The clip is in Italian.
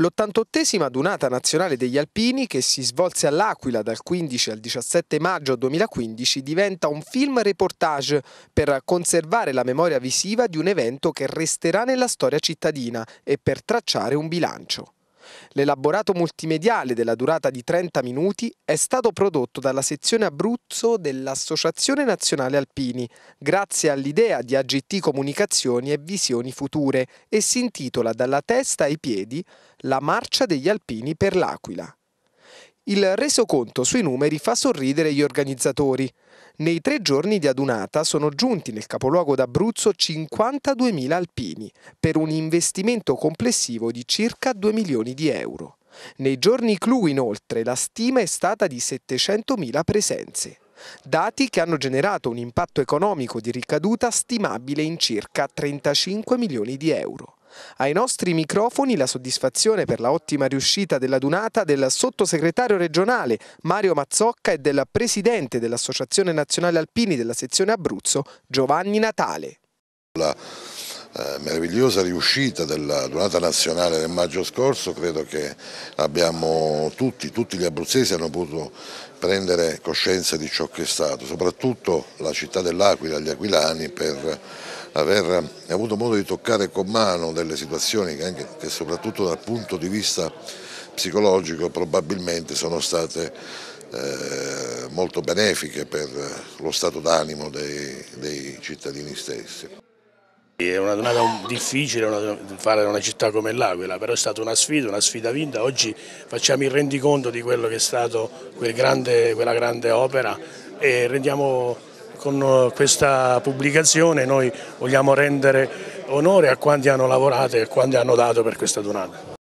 L'88esima Dunata Nazionale degli Alpini, che si svolse all'Aquila dal 15 al 17 maggio 2015, diventa un film reportage per conservare la memoria visiva di un evento che resterà nella storia cittadina e per tracciare un bilancio. L'elaborato multimediale della durata di 30 minuti è stato prodotto dalla sezione Abruzzo dell'Associazione Nazionale Alpini, grazie all'idea di AGT Comunicazioni e Visioni Future e si intitola Dalla testa ai piedi La marcia degli alpini per l'Aquila. Il resoconto sui numeri fa sorridere gli organizzatori. Nei tre giorni di adunata sono giunti nel capoluogo d'Abruzzo 52.000 alpini, per un investimento complessivo di circa 2 milioni di euro. Nei giorni clou inoltre la stima è stata di 700.000 presenze, dati che hanno generato un impatto economico di ricaduta stimabile in circa 35 milioni di euro ai nostri microfoni la soddisfazione per la ottima riuscita della Dunata del sottosegretario regionale Mario Mazzocca e del presidente dell'Associazione Nazionale Alpini della sezione Abruzzo Giovanni Natale. La eh, meravigliosa riuscita della Donata Nazionale del maggio scorso, credo che abbiamo tutti, tutti gli abruzzesi hanno potuto prendere coscienza di ciò che è stato, soprattutto la città dell'Aquila, gli aquilani per aver avuto modo di toccare con mano delle situazioni che, anche, che soprattutto dal punto di vista psicologico probabilmente sono state eh, molto benefiche per lo stato d'animo dei, dei cittadini stessi. È una giornata difficile fare una città come l'Aquila, però è stata una sfida, una sfida vinta. Oggi facciamo il rendiconto di quello che è stata quel quella grande opera e rendiamo con eh, questa pubblicazione noi vogliamo rendere onore a quanti hanno lavorato e a quanti hanno dato per questa donata.